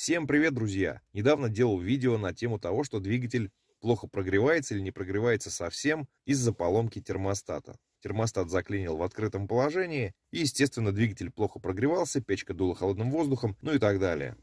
Всем привет, друзья! Недавно делал видео на тему того, что двигатель плохо прогревается или не прогревается совсем из-за поломки термостата. Термостат заклинил в открытом положении, и, естественно, двигатель плохо прогревался, печка дула холодным воздухом, ну и так далее.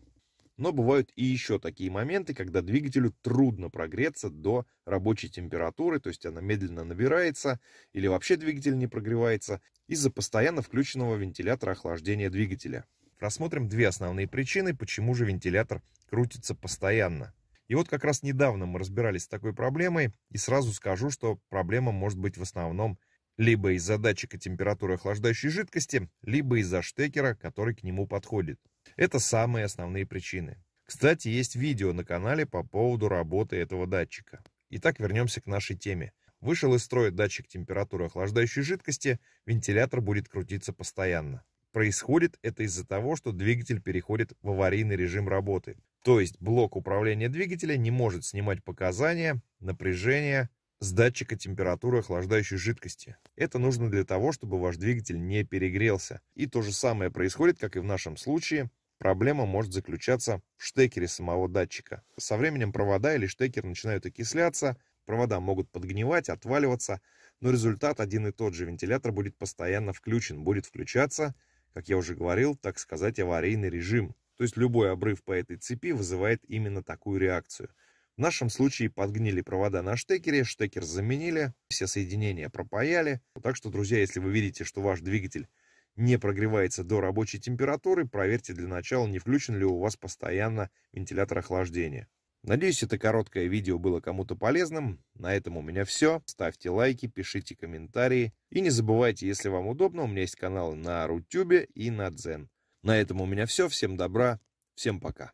Но бывают и еще такие моменты, когда двигателю трудно прогреться до рабочей температуры, то есть она медленно набирается или вообще двигатель не прогревается из-за постоянно включенного вентилятора охлаждения двигателя. Рассмотрим две основные причины, почему же вентилятор крутится постоянно. И вот как раз недавно мы разбирались с такой проблемой, и сразу скажу, что проблема может быть в основном либо из-за датчика температуры охлаждающей жидкости, либо из-за штекера, который к нему подходит. Это самые основные причины. Кстати, есть видео на канале по поводу работы этого датчика. Итак, вернемся к нашей теме. Вышел из строя датчик температуры охлаждающей жидкости, вентилятор будет крутиться постоянно. Происходит это из-за того, что двигатель переходит в аварийный режим работы. То есть блок управления двигателя не может снимать показания, напряжение с датчика температуры охлаждающей жидкости. Это нужно для того, чтобы ваш двигатель не перегрелся. И то же самое происходит, как и в нашем случае. Проблема может заключаться в штекере самого датчика. Со временем провода или штекер начинают окисляться, провода могут подгнивать, отваливаться, но результат один и тот же. Вентилятор будет постоянно включен, будет включаться – как я уже говорил, так сказать, аварийный режим. То есть любой обрыв по этой цепи вызывает именно такую реакцию. В нашем случае подгнили провода на штекере, штекер заменили, все соединения пропаяли. Так что, друзья, если вы видите, что ваш двигатель не прогревается до рабочей температуры, проверьте для начала, не включен ли у вас постоянно вентилятор охлаждения. Надеюсь, это короткое видео было кому-то полезным. На этом у меня все. Ставьте лайки, пишите комментарии. И не забывайте, если вам удобно, у меня есть каналы на Рутюбе и на Дзен. На этом у меня все. Всем добра. Всем пока.